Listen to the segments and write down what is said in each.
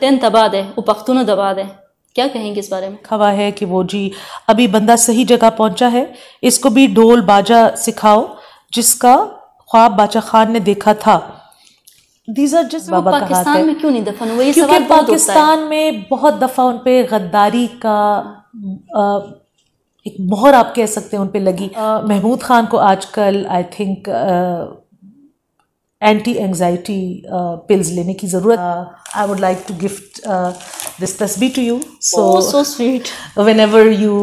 Tent दबा दे वो पख्तून दबा दे क्या कहेंगे इस बारे में खवा है कि वो जी अभी बंदा सही जगह पहुंचा है इसको भी ढोल बाजा सिखाओ जिसका ख्वाब बाचा खान ने देखा था पाकिस्तान में क्यों नहीं दफन हुए क्योंकि पाकिस्तान में बहुत दफ़ा उन पर गद्दारी का आ, एक मोहर आप कह सकते हैं उन पर लगी महमूद खान को आजकल I think anti anxiety pills लेने की ज़रूरत I would like to gift this तस्बी to you so so sweet whenever you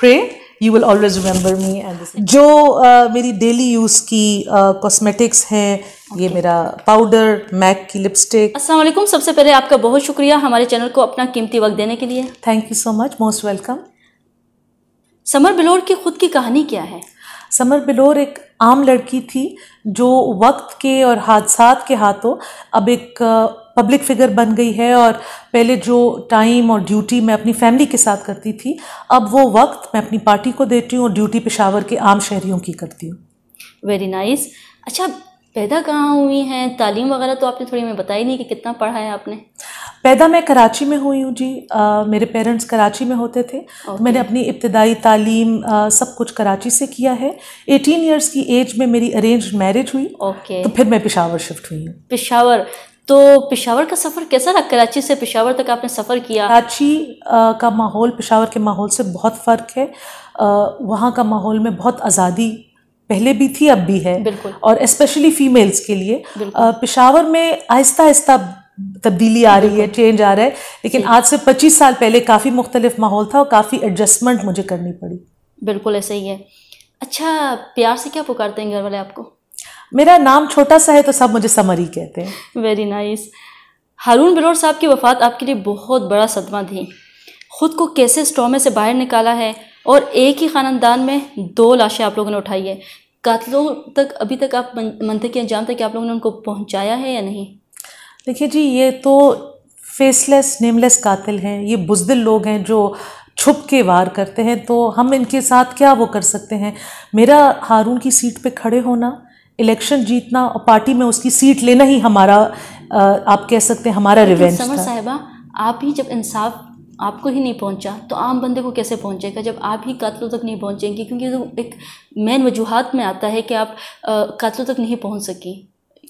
pray you will always remember me and जो uh, मेरी डेली यूज़ की कॉस्मेटिक्स uh, हैं okay. ये मेरा पाउडर मैक की लिपस्टिक असलम सबसे पहले आपका बहुत शुक्रिया हमारे चैनल को अपना कीमती वक्त देने के लिए thank you so much most welcome समर बिलोर की खुद की कहानी क्या है समर बिलोर एक आम लड़की थी जो वक्त के और हादसा के हाथों अब एक पब्लिक फिगर बन गई है और पहले जो टाइम और ड्यूटी मैं अपनी फैमिली के साथ करती थी अब वो वक्त मैं अपनी पार्टी को देती हूँ और ड्यूटी पेशावर के आम शहरियों की करती हूँ वेरी नाइस अच्छा पैदा कहाँ हुई हैं तालीम वगैरह तो आपने थोड़ी मैं बताई नहीं कि कितना पढ़ा है आपने पैदा मैं कराची में हुई हूँ जी आ, मेरे पेरेंट्स कराची में होते थे तो okay. तो मैंने अपनी इब्तदाई तालीम आ, सब कुछ कराची से किया है 18 इयर्स की एज में मेरी अरेंज मैरिज हुई okay. तो फिर मैं पिशावर शिफ्ट हुई हूँ पिशावर तो पिशावर का सफ़र कैसा रहा कराची से पिशावर तक आपने सफ़र किया कराची का माहौल पिशावर के माहौल से बहुत फ़र्क है वहाँ का माहौल में बहुत आज़ादी पहले भी थी अब भी है और इस्पेशली फीमेल्स के लिए पिशावर में आहिस्ता आहिस्ता तब्दीली आ रही है चेंज आ रहा है लेकिन आज से 25 साल पहले काफ़ी मुख्तलिफ माहौल था और काफ़ी एडजस्टमेंट मुझे करनी पड़ी बिल्कुल ऐसा ही है अच्छा प्यार से क्या पुकारते हैं घर वाले आपको मेरा नाम छोटा सा है तो सब मुझे समरी कहते हैं वेरी नाइस हारून बिलोर साहब की वफ़ात आपके लिए बहुत बड़ा सदमा थी ख़ुद को कैसे स्ट्रोमे से बाहर निकाला है और एक ही ख़ानदान में दो लाशें आप लोगों ने उठाई है कातलों तक अभी तक आप के अंजाम तक आप लोगों ने उनको पहुंचाया है या नहीं देखिए जी ये तो फेसलेस नेमलेस कातिल हैं ये बुजदिल लोग हैं जो छुप के वार करते हैं तो हम इनके साथ क्या वो कर सकते हैं मेरा हारून की सीट पे खड़े होना इलेक्शन जीतना और पार्टी में उसकी सीट लेना ही हमारा आप कह सकते हैं हमारा रिवेंज समर साहिबा आप ही जब इंसाफ आपको ही नहीं पहुंचा तो आम बंदे को कैसे पहुंचेगा जब आप ही कातलों तक नहीं पहुंचेंगे क्योंकि तो एक मेन वजूहत में आता है कि आप कातलों तक नहीं पहुंच सकी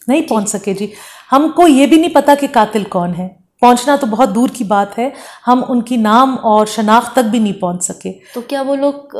नहीं पहुंच सके जी हमको ये भी नहीं पता कि कातिल कौन है पहुंचना तो बहुत दूर की बात है हम उनकी नाम और शनाख्त तक भी नहीं पहुंच सके तो क्या वो लोग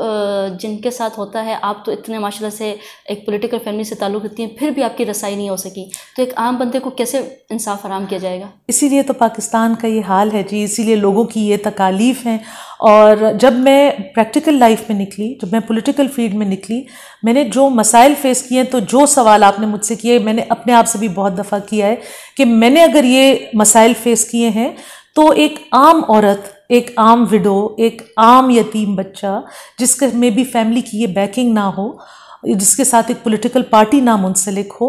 जिनके साथ होता है आप तो इतने माशाल्लाह से एक पॉलिटिकल फैमिली से ताल्लुक़ रखती हैं फिर भी आपकी रसाई नहीं हो सकी तो एक आम बंदे को कैसे इंसाफ आराम किया जाएगा इसीलिए तो पाकिस्तान का ये हाल है जी इसीलिए लोगों की ये तकालीफ़ हैं और जब मैं प्रैक्टिकल लाइफ में निकली जब मैं पॉलिटिकल फील्ड में निकली मैंने जो मसाइल फेस किए तो जो सवाल आपने मुझसे किए मैंने अपने आप से भी बहुत दफ़ा किया है कि मैंने अगर ये मसाइल फेस किए हैं तो एक आम औरत एक आम विडो एक आम यतीम बच्चा जिसके में भी फैमिली की ये बैकिंग ना हो जिसके साथ एक पॉलिटिकल पार्टी ना मुंसलिक हो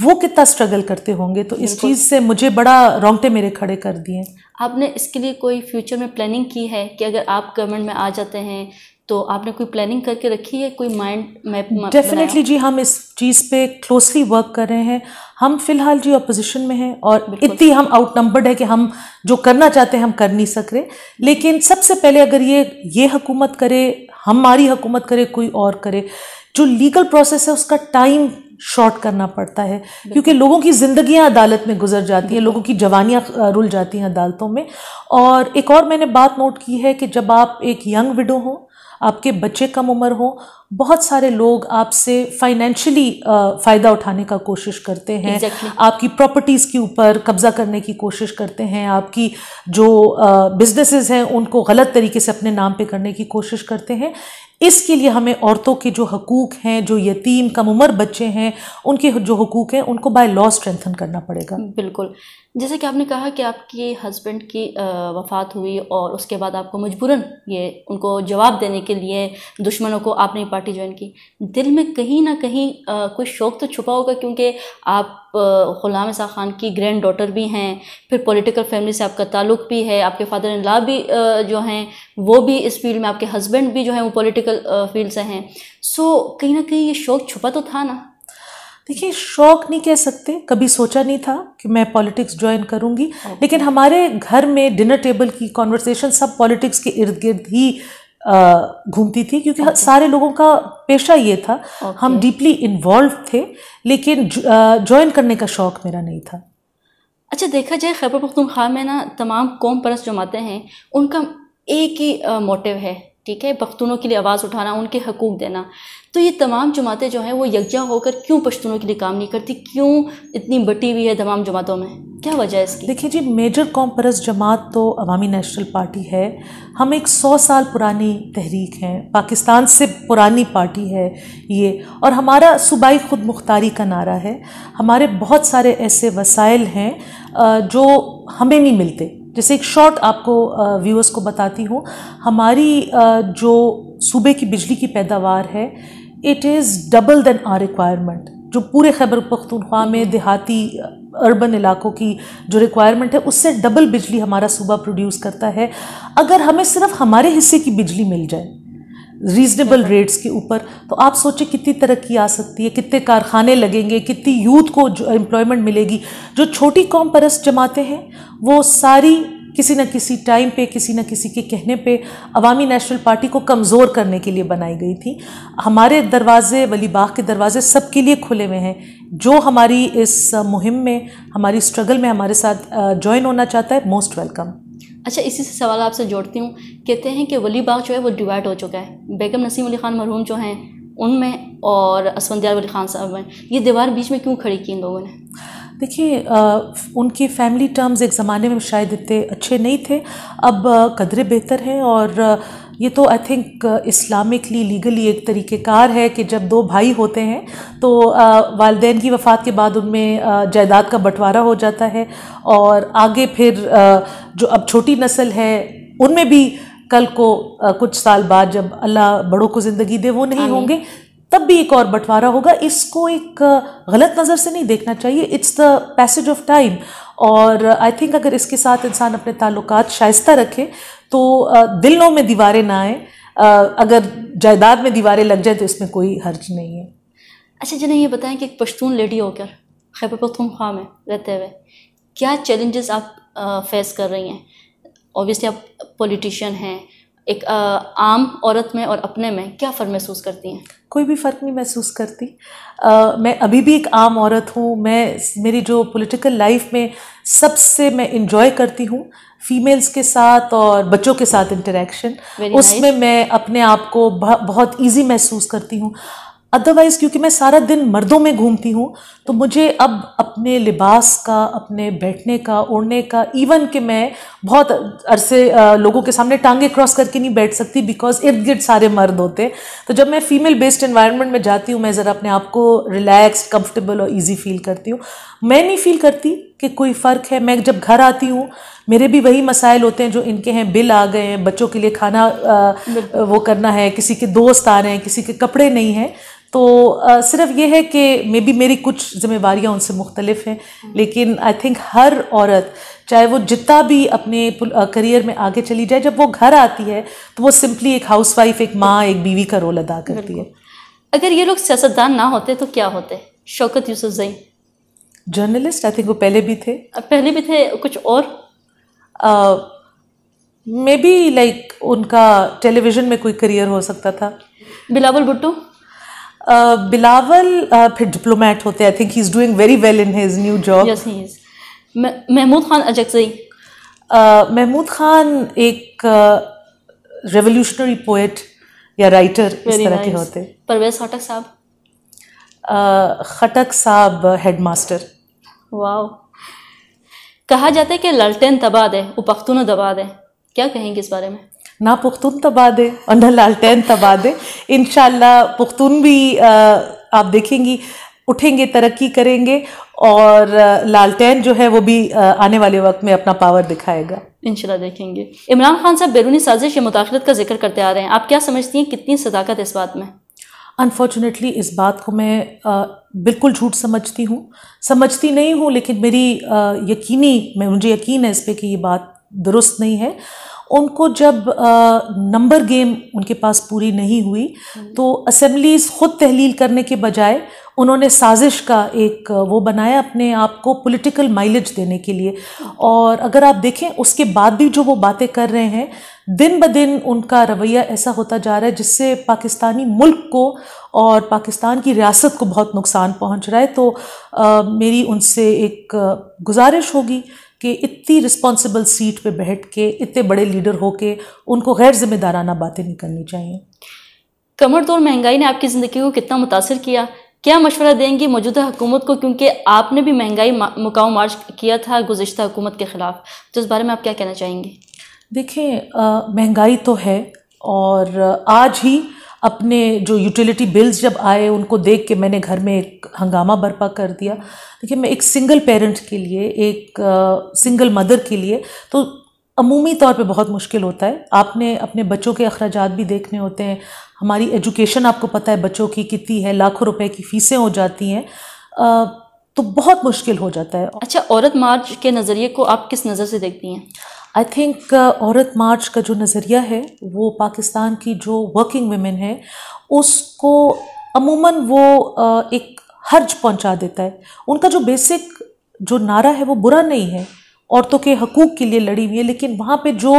वो कितना स्ट्रगल करते होंगे तो इस चीज़ से मुझे बड़ा रोंगटे मेरे खड़े कर दिए आपने इसके लिए कोई फ्यूचर में प्लानिंग की है कि अगर आप गवर्नमेंट में आ जाते हैं तो आपने कोई प्लानिंग करके रखी है कोई माइंड मैप डेफिनेटली जी हम इस चीज़ पे क्लोजली वर्क कर रहे हैं हम फिलहाल जी अपोजिशन में हैं और इतनी हम आउट नंबर्ड है कि हम जो करना चाहते हैं हम कर नहीं सक रहे लेकिन सबसे पहले अगर ये ये हुकूमत करे हमारी हुकूमत करे कोई और करे जो लीगल प्रोसेस है उसका टाइम शॉर्ट करना पड़ता है क्योंकि लोगों की ज़िंदगियां अदालत में गुजर जाती हैं लोगों की जवानियां रुल जाती हैं अदालतों में और एक और मैंने बात नोट की है कि जब आप एक यंग विडो हो आपके बच्चे कम उम्र हों बहुत सारे लोग आपसे फाइनेंशियली फ़ायदा उठाने का कोशिश करते हैं exactly. आपकी प्रॉपर्टीज़ के ऊपर कब्ज़ा करने की कोशिश करते हैं आपकी जो बिजनेसेस हैं उनको गलत तरीके से अपने नाम पे करने की कोशिश करते हैं इसके लिए हमें औरतों के जो हकूक़ हैं जो यतीम कम उम्र बच्चे हैं उनके जो हकूक़ हैं उनको बाय लॉ स्ट्रेंथन करना पड़ेगा बिल्कुल जैसे कि आपने कहा कि आपके हस्बैंड की वफ़ात हुई और उसके बाद आपको मजबूरन ये उनको जवाब देने के लिए दुश्मनों को आपने पार्टी ज्वाइन की दिल में कहीं ना कहीं कोई शौक़ तो छुपा होगा क्योंकि आप ग़ुलाम सा खान की ग्रैंड डॉटर भी हैं फिर पॉलिटिकल फैमिली से आपका ताल्लुक भी है आपके फादर इन लॉ भी जो हैं वो भी इस फील्ड में आपके हस्बैंड भी जो हैं वो पॉलिटिकल फील्ड से हैं सो कहीं ना कहीं ये शौक़ छुपा तो था ना देखिए शौक नहीं कह सकते कभी सोचा नहीं था कि मैं पॉलिटिक्स ज्वाइन करूंगी okay. लेकिन हमारे घर में डिनर टेबल की कॉन्वर्सेशन सब पॉलिटिक्स के इर्द गिर्द ही घूमती थी क्योंकि okay. सारे लोगों का पेशा ये था okay. हम डीपली इन्वॉल्व थे लेकिन ज्वाइन करने का शौक मेरा नहीं था अच्छा देखा जाए खैबर पख्तूनख्वा में ना तमाम कौम परस जमाते हैं उनका एक ही मोटिव है ठीक है पख्तूनों के लिए आवाज़ उठाना उनके हकूक़ देना तो ये तमाम जमातें जो हैं वो यकजा होकर क्यों पश्तूनों के लिए काम नहीं करती क्यों इतनी बटी हुई है तमाम जमातों में क्या वजह है इसकी देखिए जी मेजर कौम परस जमात तो अवामी नेशनल पार्टी है हम एक सौ साल पुरानी तहरीक हैं पाकिस्तान से पुरानी पार्टी है ये और हमारा सूबाई खुद मुख्तारी का नारा है हमारे बहुत सारे ऐसे वसाइल हैं जो हमें नहीं मिलते जैसे एक शॉर्ट आपको व्यूअर्स को बताती हूँ हमारी जो सूबे की बिजली की पैदावार है it is double than our requirement जो पूरे खैबर पख्तूनख्वा में देहाती अर्बन इलाकों की जो रिक्वायरमेंट है उससे डबल बिजली हमारा सूबा प्रोड्यूस करता है अगर हमें सिर्फ हमारे हिस्से की बिजली मिल जाए रीजनेबल रेट्स के ऊपर तो आप सोचें कितनी तरक्की आ सकती है कितने कारखाने लगेंगे कितनी यूथ को एम्प्लॉयमेंट मिलेगी जो छोटी कॉम परस्त जमाते हैं वो सारी किसी न किसी टाइम पे किसी न किसी के कहने पे अवामी नेशनल पार्टी को कमज़ोर करने के लिए बनाई गई थी हमारे दरवाज़े वली बाग के दरवाज़े सब के लिए खुले हुए हैं जो हमारी इस मुहिम में हमारी स्ट्रगल में हमारे साथ जॉइन होना चाहता है मोस्ट वेलकम अच्छा इसी से सवाल आपसे जोड़ती हूँ कहते हैं कि वली बाग जो है वो डिवाइड हो चुका है बेगम नसीम अली खान मरहूम जो हैं उनमें और असफंदयार वली खान साहब में ये दीवार बीच में क्यों खड़ी की इन लोगों ने देखिए उनकी फैमिली टर्म्स एक ज़माने में शायद इतने अच्छे नहीं थे अब कदरे बेहतर हैं और ये तो आई थिंक इस्लामिकली लीगली एक तरीक़ेकार है कि जब दो भाई होते हैं तो uh, वालदे की वफ़ात के बाद उनमें uh, जायदाद का बंटवारा हो जाता है और आगे फिर uh, जो अब छोटी नस्ल है उनमें भी कल को कुछ साल बाद जब अल्लाह बड़ों को ज़िंदगी दे वो नहीं होंगे तब भी एक और बंटवारा होगा इसको एक गलत नज़र से नहीं देखना चाहिए it's the passage of time और आई थिंक अगर इसके साथ इंसान अपने ताल्लुक शाइस्ता रखे तो दिलों में दीवारें ना आए अगर जायदाद में दीवारें लग जाए तो इसमें कोई हर्ज नहीं है अच्छा जी ये बताएं कि एक पश्तून लेडी होकर खैबर खाम में रहते हुए क्या चैलेंजेस आप फेस कर रही हैं ऑब्वियसली आप पॉलिटिशियन हैं एक आम औरत में और अपने में क्या फ़र्क महसूस करती हैं कोई भी फ़र्क नहीं महसूस करती आ, मैं अभी भी एक आम औरत हूँ मैं मेरी जो पॉलिटिकल लाइफ में सबसे मैं इन्जॉय करती हूँ फीमेल्स के साथ और बच्चों के साथ इंटरेक्शन उसमें nice. मैं अपने आप को बहुत ईजी महसूस करती हूँ अदरवाइज़ क्योंकि मैं सारा दिन मर्दों में घूमती हूँ तो मुझे अब अपने लिबास का अपने बैठने का ओढ़ने का इवन कि मैं बहुत अरसे लोगों के सामने टांगे क्रॉस करके नहीं बैठ सकती बिकॉज इर्द गिर्द सारे मर्द होते तो जब मैं फीमेल बेस्ड इन्वायरमेंट में जाती हूँ मैं ज़रा अपने आप को रिलैक्स कंफर्टेबल और ईजी फील करती हूँ मैं नहीं फील करती कि कोई फ़र्क है मैं जब घर आती हूँ मेरे भी वही मसाइल होते हैं जो इनके हैं बिल आ गए हैं बच्चों के लिए खाना आ, वो करना है किसी के दोस्त आ रहे हैं किसी के कपड़े नहीं हैं तो आ, सिर्फ ये है कि मे बी मेरी कुछ जिम्मेवारियाँ उनसे मुख्तलिफ हैं लेकिन आई थिंक हर औरत चाहे वो जितना भी अपने करियर में आगे चली जाए जब वो घर आती है तो वो सिंपली एक हाउस वाइफ एक माँ एक बीवी का रोल अदा करती है अगर ये लोग सियासतदान ना होते तो क्या होते शौकत यूसुफ जई जर्नलिस्ट आई थिंक वो पहले भी थे पहले भी थे कुछ और मे बी लाइक उनका टेलीविज़न में कोई करियर हो सकता था बिलावल भुट्टो बिलावल uh, uh, फिर डिप्लोमेट होते I think he is doing very well in his new job yes he is Mahmood Khan Achakzai uh, Mahmood Khan एक रेवोल्यूशनरी uh, पोएट या राइटर very इस तरह nice. के होते परवेज खटक साहब खटक साहब हेडमास्टर वाओ कहा जाता है कि ललटेन दबा दे वो पख्तून दबा दे क्या कहेंगे इस बारे में ना पुख्तून तबादे ना लालटेन तबादे इन पुख्तून भी आप देखेंगी उठेंगे तरक्की करेंगे और लालटेन जो है वो भी आने वाले वक्त में अपना पावर दिखाएगा इनशाला देखेंगे इमरान खान साहब बैरूनी साजिश या मुदाखलत का जिक्र करते आ रहे हैं आप क्या समझती हैं कितनी सदाकत इस बात में अनफॉर्चुनेटली इस बात को मैं आ, बिल्कुल झूठ समझती हूँ समझती नहीं हूँ लेकिन मेरी आ, यकीनी मैं मुझे यकीन है इस पर कि ये बात दुरुस्त नहीं है उनको जब नंबर गेम उनके पास पूरी नहीं हुई हम्म। तो असम्बलीज़ ख़ुद तहलील करने के बजाय उन्होंने साजिश का एक वो बनाया अपने आप को पॉलिटिकल माइलेज देने के लिए और अगर आप देखें उसके बाद भी जो वो बातें कर रहे हैं दिन ब दिन उनका रवैया ऐसा होता जा रहा है जिससे पाकिस्तानी मुल्क को और पाकिस्तान की रियासत को बहुत नुकसान पहुंच रहा है तो आ, मेरी उनसे एक गुजारिश होगी कि इतनी रिस्पॉन्सिबल सीट पे बैठ के इतने बड़े लीडर हो के उनको गैर जिम्मेदाराना बातें नहीं करनी चाहिए कमर तोड़ महंगाई ने आपकी ज़िंदगी को कितना मुतासर किया क्या मशवरा देंगे मौजूदा हुकूमत को क्योंकि आपने भी महंगाई मुकाम मार्च किया था गुजशत हुकूमत के ख़िलाफ़ तो इस बारे में आप क्या कहना चाहेंगे देखिए महंगाई तो है और आज ही अपने जो यूटिलिटी बिल्स जब आए उनको देख के मैंने घर में एक हंगामा बर्पा कर दिया देखिए मैं एक सिंगल पेरेंट के लिए एक सिंगल मदर के लिए तो अमूमी तौर पे बहुत मुश्किल होता है आपने अपने बच्चों के अखराज भी देखने होते हैं हमारी एजुकेशन आपको पता है बच्चों की कितनी है लाखों रुपए की फ़ीसें हो जाती हैं तो बहुत मुश्किल हो जाता है अच्छा औरत मार्च के नज़रिए को आप किस नज़र से देखती हैं आई थिंक uh, औरत मार्च का जो नज़रिया है वो पाकिस्तान की जो वर्किंग वमेन है उसको अमूमन वो एक हर्ज पहुंचा देता है उनका जो बेसिक जो नारा है वो बुरा नहीं है औरतों के हकूक़ के लिए लड़ी हुई है लेकिन वहाँ पे जो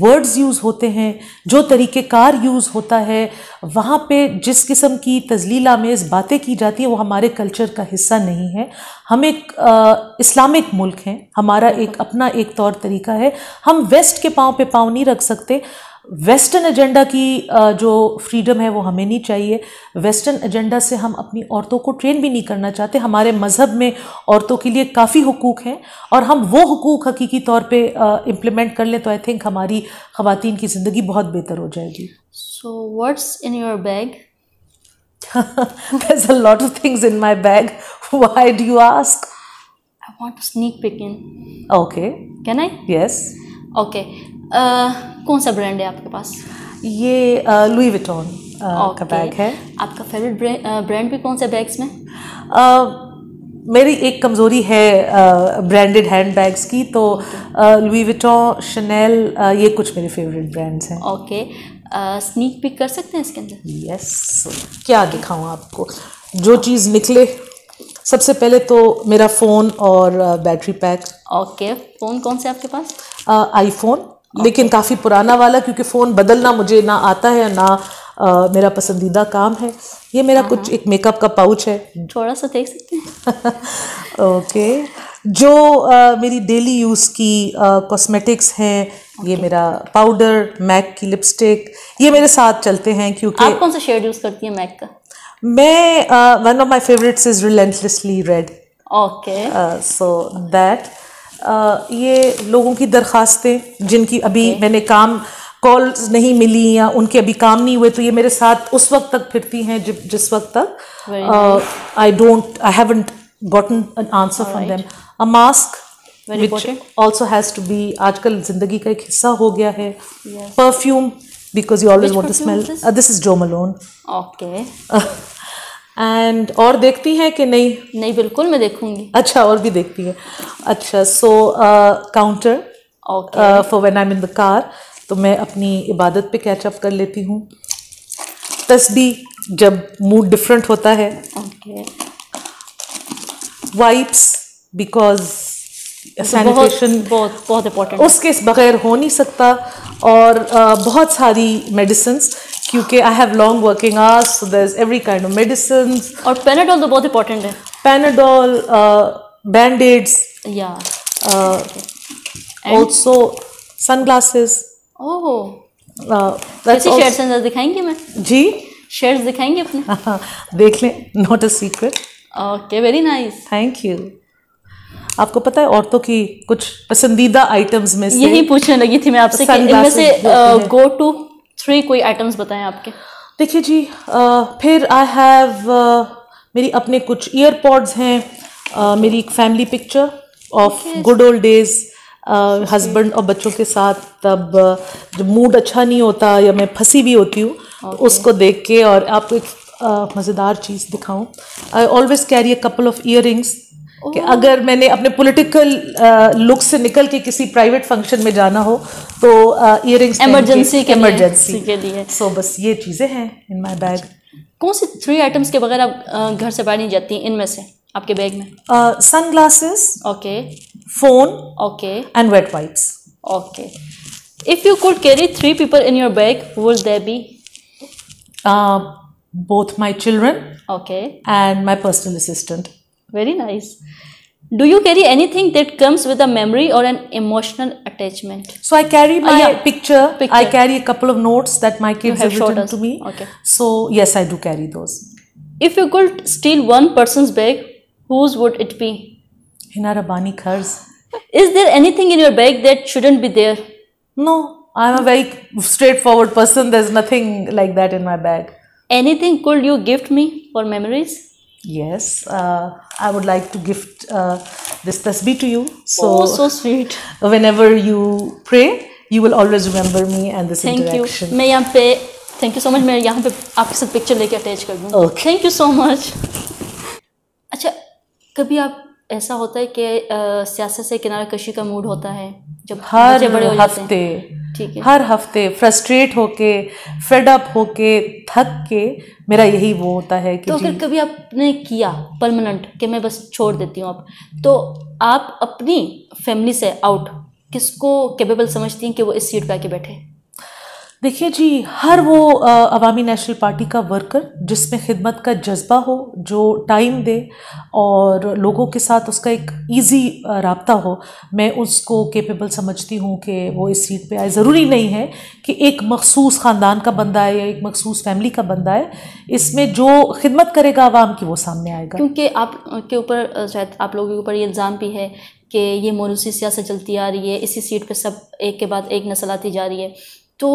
वर्ड्स यूज़ होते हैं जो तरीक़ेकार यूज़ होता है वहाँ पे जिस किस्म की तजलील आमेज़ बातें की जाती हैं वो हमारे कल्चर का हिस्सा नहीं है हम एक आ, इस्लामिक मुल्क हैं हमारा एक अपना एक तौर तरीका है हम वेस्ट के पाँव पे पाँव नहीं रख सकते वेस्टर्न एजेंडा की जो फ्रीडम है वो हमें नहीं चाहिए वेस्टर्न एजेंडा से हम अपनी औरतों को ट्रेन भी नहीं करना चाहते हमारे मज़हब में औरतों के लिए काफ़ी हकूक़ हैं और हम वो हकूक़ हकीकी तौर पे इम्प्लीमेंट कर लें तो आई थिंक हमारी ख़वातीन की ज़िंदगी बहुत बेहतर हो जाएगी so what's in your bag there's a lot of things in my bag. Why do you ask? I want to sneak peek in. Okay. Can I? Yes. Okay. Uh, कौन सा ब्रांड है आपके पास ये लुई विटोन का bag है आपका favourite brand भी कौन सा बैग्स में मेरी एक कमज़ोरी है ब्रांडेड हैंड बैग्स की तो लुई विटो शनैल ये कुछ मेरे फेवरेट ब्रांड्स हैं ओके स्नीक पिक कर सकते हैं इसके अंदर यस yes. क्या दिखाऊँ आपको जो चीज़ निकले सबसे पहले तो मेरा फ़ोन और बैटरी पैक ओके फ़ोन कौन से आपके पास आईफोन लेकिन काफ़ी पुराना वाला क्योंकि फ़ोन बदलना मुझे ना आता है ना आ, मेरा पसंदीदा काम है ये मेरा हाँ, कुछ हाँ। एक मेकअप का पाउच है थोड़ा सा देख सकते हैं ओके जो आ, मेरी डेली यूज़ की कॉस्मेटिक्स हैं ये मेरा पाउडर मैक की लिपस्टिक ये मेरे साथ चलते हैं क्योंकि आप कौन सा शेड यूज़ करती हैं मैक का मैं one of my favourites is relentlessly red okay so that ये लोगों की दरखास्तें जिनकी अभी okay. मैंने काम कॉल्स नहीं मिली या उनके अभी काम नहीं हुए तो ये मेरे साथ उस वक्त तक फिरती हैं जि, जिस वक्त तक I don't I haven't gotten an answer from them a mask which also has to be आजकल ज़िंदगी का एक हिस्सा हो गया है perfume because you always want to smell this is Jo Malone okay and और देखती हैं कि नहीं नहीं बिल्कुल मैं देखूंगी अच्छा और भी देखती हैं अच्छा so counter for when I in the car तो मैं अपनी इबादत पे अप कर लेती हूँ तस्बी जब मूड डिफरेंट होता है वाइप्स बिकॉज सैनिटेशन बहुत बहुत इम्पोर्टेंट उसके बगैर हो नहीं सकता और uh, बहुत सारी मेडिसिन क्योंकि I have long working hours there is every kind of medicine और पेनाडोल तो बहुत इंपॉर्टेंट है पेनाडोल बैंडेड्स या सन ग्लासेस ओह शेयर्स दिखाएंगे मैं जी शेयर्स दिखाएंगे अपने देख लें not a secret okay very nice thank you आपको पता है औरतों की कुछ पसंदीदा आइटम्स में से यही पूछने लगी थी मैं आपसे कि इनमें से गो uh, टू थ्री कोई आइटम्स बताएं आपके देखिए जी आ, फिर आई हैव मेरी अपने कुछ ईयर पॉड्स हैं आ, मेरी एक family picture of good old days husband और बच्चों के साथ तब जब मूड अच्छा नहीं होता या मैं फंसी भी होती हूँ तो okay. उसको देख के और आपको एक मज़ेदार चीज़ दिखाऊँ I always carry a couple of ear कि अगर मैंने अपने पॉलिटिकल लुक uh, से निकल के किसी प्राइवेट फंक्शन में जाना हो तो इयर uh, एमरजेंसी के एमरजेंसी के लिए सो बस ये चीज़ें हैं इन माई बैग कौन से थ्री आइटम्स के बगैर आप uh, घर से बाहर नहीं जाती इनमें से आपके बैग में sunglasses okay phone okay and wet wipes okay if you could carry three people in your bag will they be both my children okay and my personal assistant Very nice. Do you carry anything that comes with a memory or an emotional attachment? So I carry uh, my uh, yeah. picture. picture. I carry a couple of notes that my kids have, have written to me. Okay. So yes, I do carry those. If you could steal one person's bag, whose would it be? Hina bani Khar's. Is there anything in your bag that shouldn't be there? No, I'm a very straightforward person. There's nothing like that in my bag. Anything could you gift me for memories? Yes, uh, I would like to gift uh, this tasbih to you. So, oh, so sweet. Whenever you pray, you will always remember me and this Thank interaction. thank You. yahan pe thank you so much main yahan pe aapke sath picture leke attach kar dunga okay. thank you so much acha kabhi aap ऐसा होता है कि सियासत से किनारा कशी का mood होता है जब हर बड़े हफ्ते ठीक है हर हफ्ते फ्रस्ट्रेट होके फेड अप होके थक के मेरा यही वो होता है कि तो अगर कभी आपने किया परमानेंट कि मैं बस छोड़ देती हूँ आप तो आप अपनी फैमिली से आउट किसको कैपेबल समझती हैं कि वो इस सीट पे आके बैठे देखिए जी हर वो अवामी नेशनल पार्टी का वर्कर जिसमें खिदमत का जज्बा हो जो टाइम दे और लोगों के साथ उसका एक इजी रबता हो मैं उसको केपेबल समझती हूँ कि वो इस सीट पे आए ज़रूरी नहीं है कि एक मखसूस ख़ानदान का बंदा है या एक मखसूस फैमिली का बंदा है इसमें जो खिदमत करेगा आवाम की वो सामने आएगा क्योंकि आप के ऊपर शायद आप लोगों के ऊपर ये इल्ज़ाम भी है कि ये मोरूसी सियासत चलती आ रही है इसी सीट पर सब एक के बाद एक नस्ल आती जा रही है तो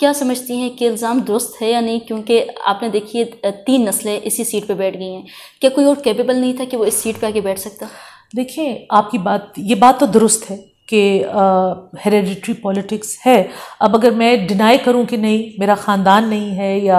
क्या समझती हैं कि इल्ज़ाम दुरुस्त है या नहीं क्योंकि आपने देखिए तीन नस्लें इसी सीट पर बैठ गई हैं क्या कोई और कैपेबल नहीं था कि वो इस सीट पर आके बैठ सकता देखिए आपकी बात ये बात तो दुरुस्त है कि हेरेडिटरी पॉलिटिक्स है अब अगर मैं डिनाई करूं कि नहीं मेरा ख़ानदान नहीं है या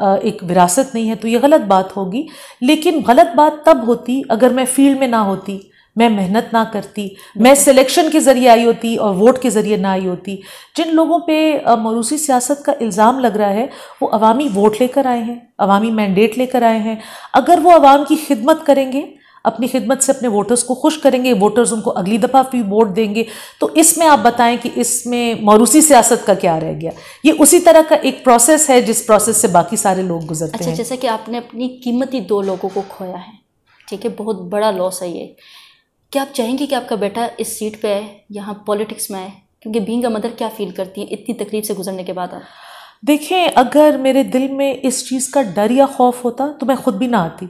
आ, एक विरासत नहीं है तो ये गलत बात होगी लेकिन गलत बात तब होती अगर मैं फील्ड में ना होती मैं मेहनत ना करती मैं सिलेक्शन के ज़रिए आई होती और वोट के ज़रिए ना आई होती जिन लोगों पे मरूसी सियासत का इल्ज़ाम लग रहा है वो अवामी वोट लेकर आए हैं अवामी मैंडेट लेकर आए हैं अगर वो अवाम की खिदमत करेंगे अपनी खिदमत से अपने वोटर्स को खुश करेंगे वोटर्स उनको अगली दफ़ा भी वोट देंगे तो इसमें आप बताएं कि इसमें मौरूसी सियासत का क्या रह गया ये उसी तरह का एक प्रोसेस है जिस प्रोसेस से बाकी सारे लोग गुजरते अच्छा, हैं जैसा कि आपने अपनी कीमती दो लोगों को खोया है ठीक है बहुत बड़ा लॉस है ये क्या आप चाहेंगे कि आपका बेटा इस सीट पे आए यहाँ पॉलिटिक्स में आए क्योंकि बींग मदर क्या फील करती है इतनी तकलीफ से गुजरने के बाद देखें अगर मेरे दिल में इस चीज़ का डर या खौफ होता तो मैं खुद भी ना आती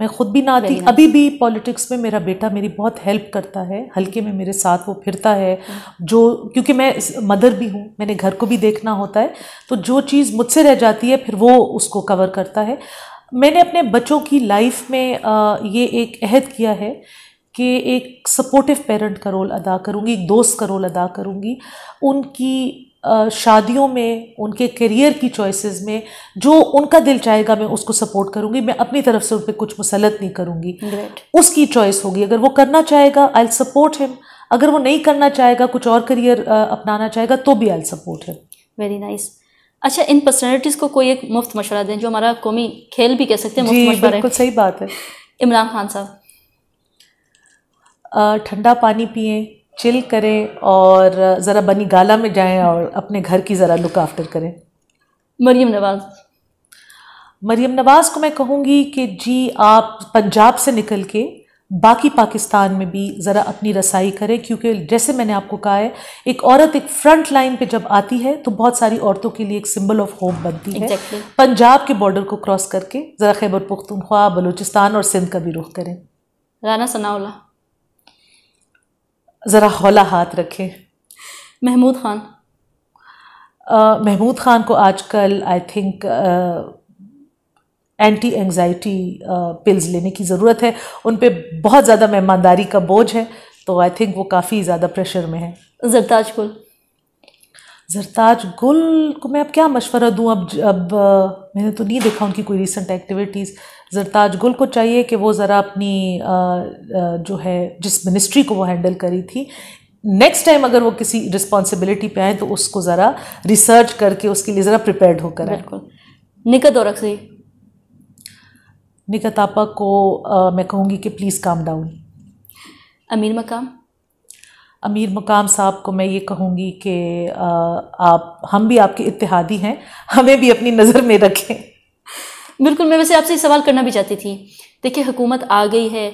मैं खुद भी ना आती अभी भी पॉलिटिक्स में मेरा बेटा मेरी बहुत हेल्प करता है हल्के में मेरे साथ वो फिरता है जो क्योंकि मैं मदर भी हूँ मैंने घर को भी देखना होता है तो जो चीज़ मुझसे रह जाती है फिर वो उसको कवर करता है मैंने अपने बच्चों की लाइफ में ये एक अहद किया है कि एक सपोर्टिव पेरेंट का रोल अदा करूँगी एक दोस्त का रोल अदा करूँगी उनकी शादियों में उनके करियर की चॉइसेस में जो उनका दिल चाहेगा मैं उसको सपोर्ट करूँगी मैं अपनी तरफ से उन पर कुछ मुसलत नहीं करूँगी उसकी चॉइस होगी अगर वो करना चाहेगा आई सपोर्ट हिम अगर वो नहीं करना चाहेगा कुछ और करियर अपनाना चाहेगा तो भी I support him very nice अच्छा इन पर्सनैलिटीज़ को कोई एक मुफ्त मशवरा दें जो हमारा कौमी खेल भी कह सकते हैं मुफ्त मशवरा बिल्कुल सही बात है इमरान खान साहब ठंडा पानी पिए चिल करें और ज़रा बनी गाला में जाएं और अपने घर की ज़रा लुक आफ्टर करें मरीम नवाज़ मरीम नवाज़ को मैं कहूँगी कि जी आप पंजाब से निकल के बाकी पाकिस्तान में भी ज़रा अपनी रसाई करें क्योंकि जैसे मैंने आपको कहा है एक औरत एक फ्रंट लाइन पे जब आती है तो बहुत सारी औरतों के लिए एक सिंबल ऑफ होप बनती है exactly. पंजाब के बॉर्डर को क्रॉस करके ज़रा खैबर पुख्तनख्वा बलूचिस्तान और सिंध का भी रुख करें राना सनाउल्ला ज़रा हौला हाथ रखें महमूद खान महमूद खान को आजकल I think anti anxiety pills लेने की ज़रूरत है उन पर बहुत ज़्यादा मेहमानदारी का बोझ है तो आई थिंक वो काफ़ी ज़्यादा प्रेशर में है जरताज गुल जरताज गुल को मैं अब क्या मशवरा दूँ अब अब मैंने तो नहीं देखा उनकी कोई रिसेंट एक्टिविटीज़ जरताज गुल को चाहिए कि वो ज़रा अपनी आ, आ, जो है जिस मिनिस्ट्री को वो हैंडल करी थी नेक्स्ट टाइम अगर वो किसी रिस्पॉन्सिबिलिटी पे आए तो उसको ज़रा रिसर्च करके उसके लिए ज़रा प्रिपेयर्ड होकर बिल्कुल निकत और से निकत आपा को आ, मैं कहूँगी कि प्लीज़ काम डाउन अमीर मकाम अमीर मकाम साहब को मैं ये कहूँगी कि आप हम भी आपके इतिहादी हैं हमें भी अपनी नज़र में रखें बिल्कुल मैं वैसे आपसे सवाल करना भी चाहती थी देखिए हुकूमत आ गई है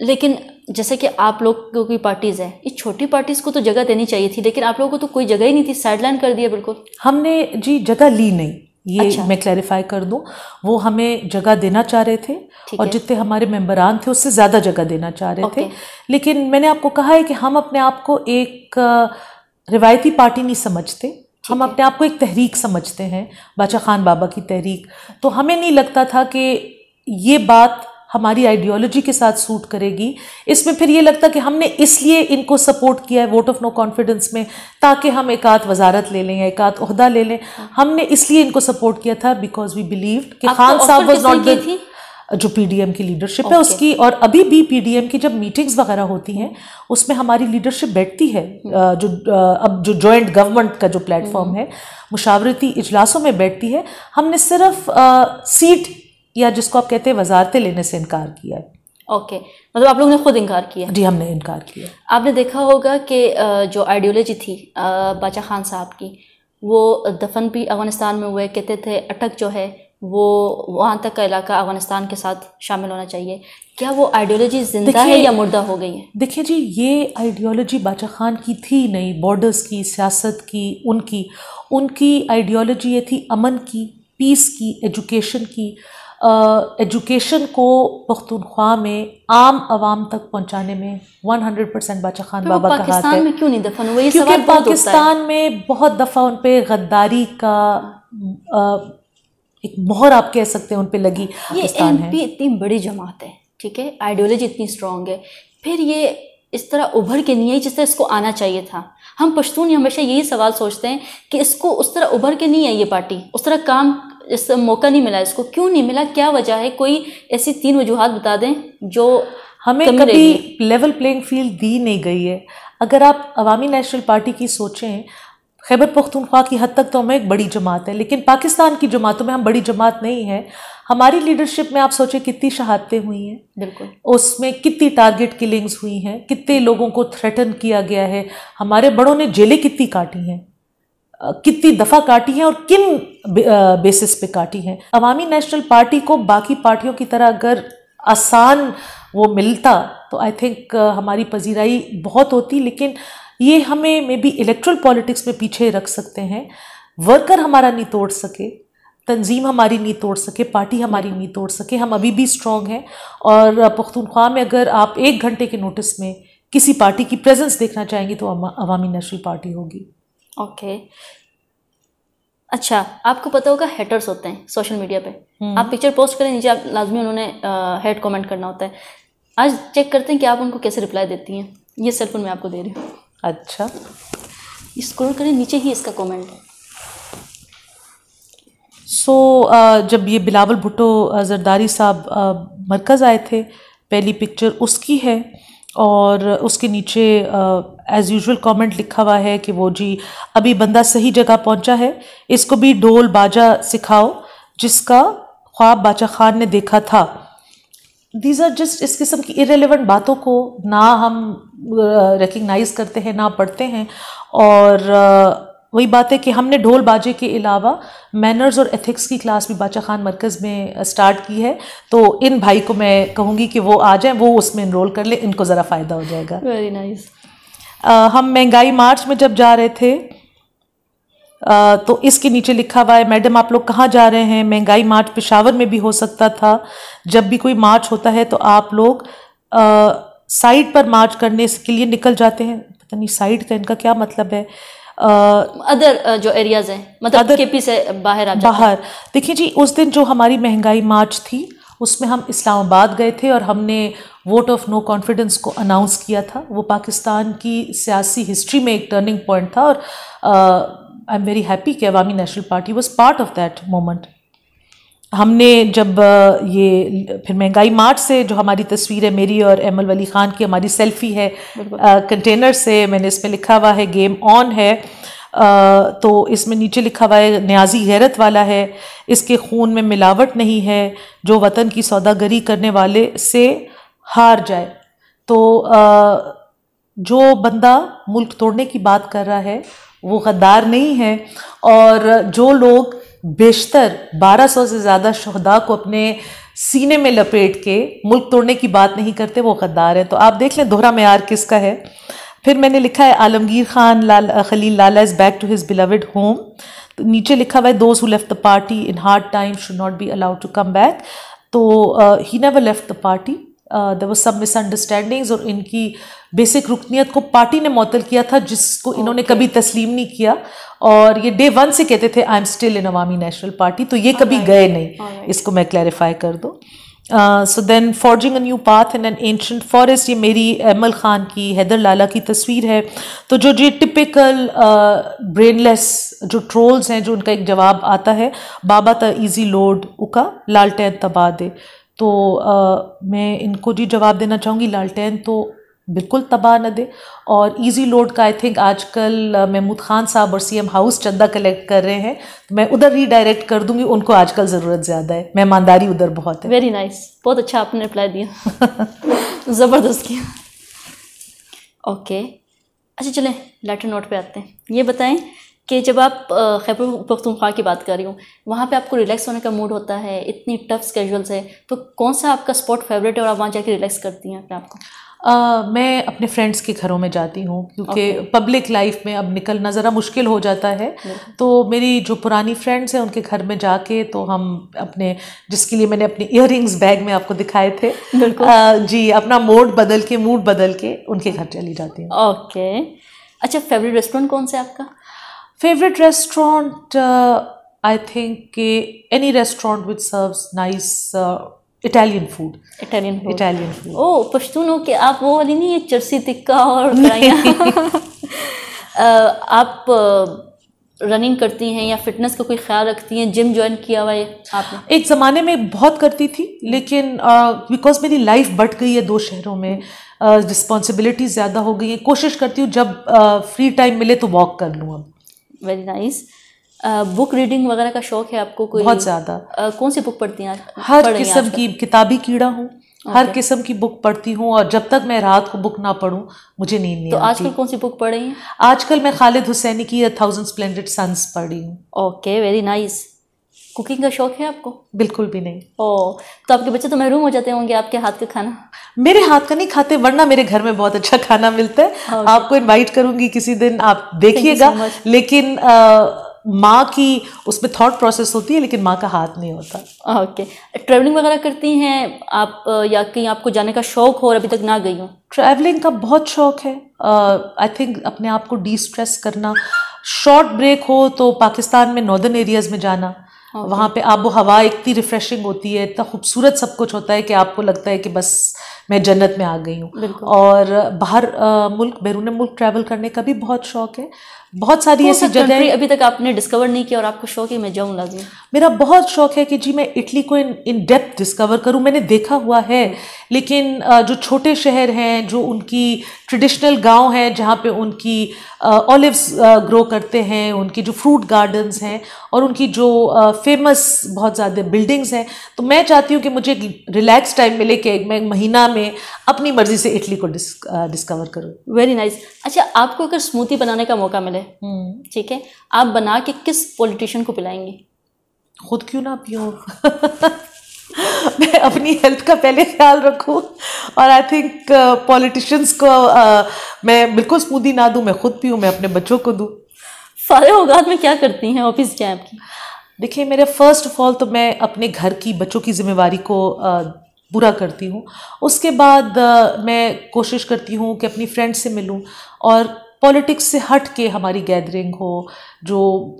लेकिन जैसे कि आप लोगों की पार्टीज़ है इस छोटी पार्टीज़ को तो जगह देनी चाहिए थी लेकिन आप लोगों को तो कोई जगह ही नहीं थी साइडलाइन कर दिया बिल्कुल हमने जी जगह ली नहीं ये अच्छा। मैं क्लैरिफाई कर दूं वो हमें जगह देना चाह रहे थे और जितने हमारे मेम्बरान थे उससे ज़्यादा जगह देना चाह रहे थे लेकिन मैंने आपको कहा है कि हम अपने आप को एक रिवायती पार्टी नहीं समझते हम अपने आप को एक तहरीक समझते हैं बादशाह खान बाबा की तहरीक तो हमें नहीं लगता था कि ये बात हमारी आइडियोलॉजी के साथ सूट करेगी इसमें फिर ये लगता कि हमने इसलिए इनको सपोर्ट किया है वोट ऑफ नो कॉन्फिडेंस में ताकि हम एक आध वजारत ले लें एक आध अहदा ले लें हाँ। हमने इसलिए इनको सपोर्ट किया था बिकॉज वी बिलीव कि तो खान साहब वॉज नॉट थी जो पीडीएम की लीडरशिप okay. है उसकी और अभी भी पीडीएम की जब मीटिंग्स वगैरह होती हैं उसमें हमारी लीडरशिप बैठती है hmm. जो अब जो जॉइंट गवर्नमेंट का जो प्लेटफॉर्म hmm. है मुशावरती इजलासों में बैठती है हमने सिर्फ आ, सीट या जिसको आप कहते हैं वजारतें लेने से इनकार किया है ओके okay. मतलब आप लोगों ने खुद इनकार किया जी हमने इनकार किया आपने देखा होगा कि जो आइडियोलॉजी थी बाचा खान साहब की वो दफन भी अफगानिस्तान में हुए कहते थे अटक जो है वो वहाँ तक का इलाका अफगानिस्तान के साथ शामिल होना चाहिए क्या वो आइडियोलॉजी जिंदा है या मुर्दा हो गई है देखिए जी ये आइडियोलॉजी बाचा खान की थी नहीं बॉर्डर्स की सियासत की उनकी उनकी आइडियोलॉजी ये थी अमन की पीस की एजुकेशन की एजुकेशन को पख्तनख्वा में आम आवाम तक पहुंचाने में 100 परसेंट बाचा खान बाबा का हाथ है में क्यों नहीं दफन क्योंकि पाकिस्तान में बहुत दफ़ा उन पर गद्दारी का एक मोहर आप कह सकते हैं उन पर लगी ये एम पी इतनी बड़ी जमात है ठीक है आइडियोलॉजी इतनी स्ट्रांग है फिर ये इस तरह उभर के नहीं आई जिस तरह इसको आना चाहिए था हम पश्तून हमेशा यही सवाल सोचते हैं कि इसको उस तरह उभर के नहीं आई ये पार्टी उस तरह काम इस मौका नहीं मिला इसको क्यों नहीं मिला क्या वजह है कोई ऐसी तीन वजूहत बता दें जो हमें कभी लेवल प्लेइंग फील्ड दी नहीं गई है अगर आप अवामी नेशनल पार्टी की सोचें खैबर पख्तनख्वा की हद तक तो हमें एक बड़ी जमात है लेकिन पाकिस्तान की जमातों में हम बड़ी जमात नहीं है हमारी लीडरशिप में आप सोचें कितनी शहादतें हुई हैं बिल्कुल उसमें कितनी टारगेट किलिंग्स हुई हैं कितने लोगों को थ्रेटन किया गया है हमारे बड़ों ने जेलें कितनी काटी हैं कितनी दफ़ा काटी हैं और किन बेसिस पे काटी हैं अवामी नेशनल पार्टी को बाकी पार्टियों की तरह अगर आसान वो मिलता तो आई थिंक हमारी पजीराई बहुत होती लेकिन ये हमें मे बी इलेक्ट्रल पॉलिटिक्स में पीछे रख सकते हैं वर्कर हमारा नहीं तोड़ सके तंजीम हमारी नहीं तोड़ सके पार्टी हमारी नहीं तोड़ सके हम अभी भी स्ट्रॉन्ग हैं और पुख्तनख्वा में अगर आप एक घंटे के नोटिस में किसी पार्टी की प्रेजेंस देखना चाहेंगे तो अवामी नेशनल पार्टी होगी ओके okay. अच्छा आपको पता होगा हेटर्स होते हैं सोशल मीडिया पे हम्म। आप पिक्चर पोस्ट करें नीचे आप लाजमी उन्होंने हेड कमेंट करना होता है आज चेक करते हैं कि आप उनको कैसे रिप्लाई देती हैं ये सेलफोन मैं आपको दे रही हूँ अच्छा स्क्रॉल करें नीचे ही इसका कमेंट है सो so, uh, जब ये बिलावल भुट्टो uh, जरदारी साहब uh, मरकज़ आए थे पहली पिक्चर उसकी है और उसके नीचे एज़ यूजुअल कमेंट लिखा हुआ है कि वो जी अभी बंदा सही जगह पहुंचा है इसको भी ढोल बाजा सिखाओ जिसका ख्वाब बाचा खान ने देखा था दीज आर जस्ट इस किस्म की इरेलीवेंट बातों को ना हम रिकग्नाइज करते हैं ना पढ़ते हैं और वही बात है कि हमने ढोल बाजे के अलावा मैनर्स और एथिक्स की क्लास भी बाचा खान मरकज़ में स्टार्ट की है तो इन भाई को मैं कहूँगी कि वो आ जाए वो उसमें इनरोल कर लें इनको ज़रा फ़ायदा हो जाएगा वेरी नाइस nice. हम महंगाई मार्च में जब जा रहे थे तो इसके नीचे लिखा हुआ है मैडम आप लोग कहाँ जा रहे हैं महंगाई मार्च पिशावर में भी हो सकता था जब भी कोई मार्च होता है तो आप लोग साइड पर मार्च करने के लिए निकल जाते हैं पता नहीं साइड का इनका क्या मतलब है अदर जो एरियाज हैं मतलब अदर केपी से बाहर आ बाहर देखिए जी उस दिन जो हमारी महंगाई मार्च थी उसमें हम इस्लामाबाद गए थे और हमने वोट ऑफ नो कॉन्फिडेंस को अनाउंस किया था वो पाकिस्तान की सियासी हिस्ट्री में एक टर्निंग पॉइंट था और आई एम वेरी हैप्पी कि Awami National Party was part of that moment हमने जब ये फिर महंगाई मार्च से जो हमारी तस्वीर है मेरी और एमल वली ख़ान की हमारी सेल्फी है कंटेनर से मैंने इसमें लिखा हुआ है गेम ऑन है आ, तो इसमें नीचे लिखा हुआ है न्याजी गैरत वाला है इसके खून में मिलावट नहीं है जो वतन की सौदागरी करने वाले से हार जाए तो आ, जो बंदा मुल्क तोड़ने की बात कर रहा है वो गद्दार नहीं है और जो लोग बेशतर 1200 से ज़्यादा शहदा को अपने सीने में लपेट के मुल्क तोड़ने की बात नहीं करते वो गद्दार हैं तो आप देख लें दोहरा मैार किसका है फिर मैंने लिखा है Alamgir Khan Lal Khalil Lala is back to his beloved home तो नीचे लिखा हुआ है those who left the party in hard time should not be allowed to come back तो he never left the party was सब मिसअंडरस्टैंडिंग्स और इनकी बेसिक रुकनीत को पार्टी ने मअतल किया था जिसको okay. इन्होंने कभी तस्लीम नहीं किया और ये डे वन से कहते थे I am still in Awami National Party तो ये कभी right. गए नहीं right. इसको मैं क्लैरिफाई कर दूँ so then forging a new path in an ancient forest ये मेरी अमल ख़ान की हैदर लाला की तस्वीर है तो जो ये टिपिकल ब्रेनलेस uh, जो ट्रोल्स हैं जो उनका एक जवाब आता है बाबा त ईजी लोड उका लालटेन तबादे तो आ, मैं इनको जी जवाब देना चाहूँगी लालटेन तो बिल्कुल तबाह न दे और इजी लोड का आई थिंक आजकल महमूद खान साहब और सीएम हाउस चंदा कलेक्ट कर रहे हैं तो मैं उधर रीडायरेक्ट कर दूंगी उनको आजकल ज़रूरत ज़्यादा है मेहमानदारी उधर बहुत है वेरी नाइस nice. बहुत अच्छा आपने रिप्लाई दिया ज़बरदस्त किया ओके okay. अच्छा चलें लेटर नोट पे आते हैं ये बताएं कि जब आप खैबर पख्तूनख्वा की बात कर रही हूँ वहाँ पे आपको रिलैक्स होने का मूड होता है इतनी टफ स्केजुअल्स है तो कौन सा आपका स्पॉट फेवरेट है और आप वहाँ जाके रिलैक्स करती हैं अपने आप को मैं अपने फ्रेंड्स के घरों में जाती हूँ क्योंकि पब्लिक लाइफ में अब निकलना ज़रा मुश्किल हो जाता है तो मेरी जो पुरानी फ्रेंड्स हैं उनके घर में जाके तो हम अपने जिसके लिए मैंने अपने इयर बैग में आपको दिखाए थे आ, जी अपना मोड बदल के मूड बदल के उनके घर चली जाती हूँ ओके अच्छा फेवरेट रेस्टोरेंट कौन सा है आपका favourite restaurant I think think any restaurant which which Italian food Italian food Italian food ओ पश्तूनों के आप वो वाली नहीं है चरसी टिक्का और आप रनिंग करती हैं या फिटनेस का कोई ख्याल रखती हैं जिम ज्वाइन किया हुआ है आपने एक ज़माने में बहुत करती थी लेकिन बिकॉज uh, मेरी लाइफ बढ़ गई है दो शहरों में रिस्पॉन्सिबिलिटी uh, ज़्यादा हो गई है कोशिश करती हूँ जब फ्री uh, टाइम मिले तो वॉक कर लूँ अब वेरी नाइस बुक रीडिंग वगैरह का शौक है आपको कोई बहुत ज़्यादा uh, कौन सी बुक पढ़ती हैं हर किस्म की किताबी कीड़ा हूँ Okay. हर किस्म की बुक पढ़ती हूँ और जब तक मैं रात को बुक ना पढ़ूँ मुझे नींद नहीं तो आजकल कौन सी बुक पढ़ रही हैं आजकल मैं खालिद हुसैनी की थाउजेंड स्प्लेंडेड सन्स पढ़ी हूँ ओके वेरी नाइस कुकिंग का शौक है आपको बिल्कुल भी नहीं ओ तो आपके बच्चे तो महरूम हो जाते होंगे आपके हाथ का खाना मेरे हाथ का नहीं खाते वरना मेरे घर में बहुत अच्छा खाना मिलता है okay. आपको इनवाइट करूंगी किसी दिन आप देखिएगा so लेकिन माँ की उसमें थॉट प्रोसेस होती है लेकिन माँ का हाथ नहीं होता ओके okay. ट्रैवलिंग वगैरह करती हैं आप या कहीं आपको जाने का शौक हो और अभी तक ना गई हूँ ट्रैवलिंग का बहुत शौक है आई uh, थिंक अपने आप को डी स्ट्रेस करना शॉर्ट ब्रेक हो तो पाकिस्तान में नॉर्दर्न एरियाज़ में जाना okay. वहाँ पे आबो हवा इतनी रिफ्रेशिंग होती है इतना खूबसूरत सब कुछ होता है कि आपको लगता है कि बस मैं जन्नत में आ गई हूँ और बाहर मुल्क बैरून मुल्क ट्रैवल करने का भी बहुत शौक है बहुत सारी ऐसी जगह अभी तक आपने डिस्कवर नहीं किया और आपको शौक है मैं जाऊँ लाजमी मेरा बहुत शौक है कि जी मैं इटली को इन इन डेप्थ डिस्कवर करूँ मैंने देखा हुआ है हम्म। लेकिन जो छोटे शहर हैं जो उनकी ट्रेडिशनल गांव हैं जहाँ पे उनकी ऑलिव्स ग्रो करते हैं उनकी जो फ्रूट गार्डन्स हैं और उनकी जो फेमस बहुत ज़्यादा बिल्डिंग्स हैं तो मैं चाहती हूँ कि मुझे एक रिलैक्स टाइम मिले कि मैं महीना में अपनी मर्ज़ी से इटली को डिस्कवर करूँ वेरी नाइस अच्छा आपको अगर स्मूथी बनाने का मौका मिले हम्म। ठीक है आप बना के किस पॉलिटिशियन को पिलाएंगे खुद क्यों ना पियो मैं अपनी हेल्थ का पहले ख्याल रखूं और आई थिंक पॉलिटिशियंस को uh, मैं बिल्कुल स्मूदी ना दूं मैं खुद हूँ मैं अपने बच्चों को दूँ सारे औकात में क्या करती हैं ऑफिस क्या आपकी देखिए मेरे फर्स्ट ऑफ ऑल तो मैं अपने घर की बच्चों की जिम्मेवारी को uh, पूरा करती हूँ उसके बाद uh, मैं कोशिश करती हूँ कि अपनी फ्रेंड से मिलूँ और पॉलिटिक्स से हट के हमारी गैदरिंग हो जो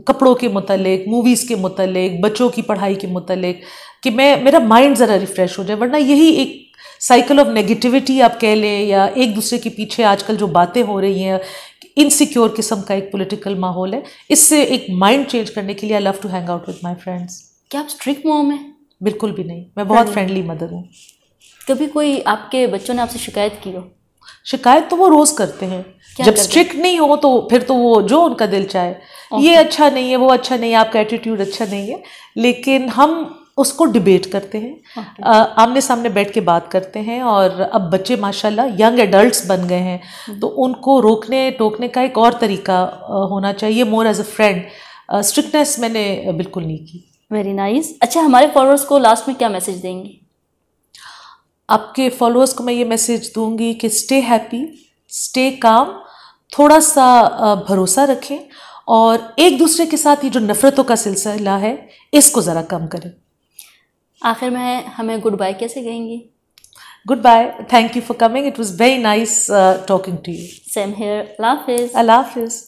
कपड़ों के मतलब मूवीज़ के मतलब बच्चों की पढ़ाई के मतलब कि मैं मेरा माइंड ज़रा रिफ़्रेश हो जाए वरना यही एक साइकिल ऑफ नेगेटिविटी आप कह लें या एक दूसरे के पीछे आजकल जो बातें हो रही हैं इनसिक्योर किस्म का एक पॉलिटिकल माहौल है इससे एक माइंड चेंज करने के लिए I love to hang out with my friends क्या आप स्ट्रिक्ट मॉम हैं बिल्कुल भी नहीं मैं बहुत फ्रेंडली हाँ मदर हूँ कभी कोई आपके बच्चों ने आपसे शिकायत की हो शिकायत तो वो रोज़ करते हैं जब स्ट्रिक्ट नहीं हो तो फिर तो वो जो उनका दिल चाहे ये अच्छा नहीं है वो अच्छा नहीं है आपका एटीट्यूड अच्छा नहीं है लेकिन हम उसको डिबेट करते हैं okay. आमने सामने बैठ के बात करते हैं और अब बच्चे माशाल्लाह यंग एडल्ट्स बन गए हैं hmm. तो उनको रोकने टोकने का एक और तरीका होना चाहिए more as a friend strictness मैंने बिल्कुल नहीं की वेरी नाइस nice. अच्छा हमारे फॉलोअर्स को लास्ट में क्या मैसेज देंगी आपके फॉलोअर्स को मैं ये मैसेज दूंगी कि स्टे हैप्पी स्टे काम थोड़ा सा भरोसा रखें और एक दूसरे के साथ ये जो नफ़रतों का सिलसिला है इसको ज़रा कम करें आखिर में हमें गुड बाय कैसे कहेंगी goodbye thank you for coming it was very nice talking to you same here अल्लाह हाफिज़